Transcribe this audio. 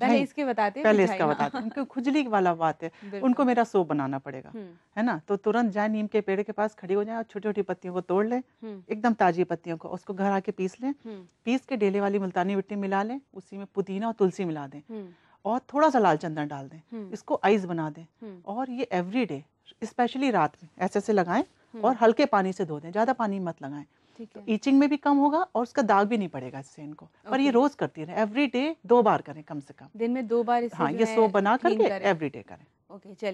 पहले इसके बताते पहले इसका बताते हैं क्योंकि खुजली वाला बात है उनको मेरा सोप बनाना पड़ेगा हम्म। है ना तो तुरंत जाए नीम के पेड़ के पास खड़ी हो जाए और छोटी छोटी पत्तियों को तोड़ लें हम्म। एकदम ताजी पत्तियों को उसको घर आके पीस लें हम्म। पीस के डेले वाली मुल्तानी मिट्टी मिला लें उसी में पुदीना और तुलसी मिला दें और थोड़ा सा लाल चंदन डाल दें इसको आइस बना दें और ये एवरी डे स्पेशली रात में ऐसे ऐसे लगाएं और हल्के पानी से धो दें ज़्यादा पानी मत लगाएं तो ईचिंग में भी कम होगा और उसका दाग भी नहीं पड़ेगा इससे इनको पर ये रोज करती रहे एवरी डे दो बार करें कम से कम दिन में दो बार हाँ ये सो बना करके एवरी डे करें ओके चलिए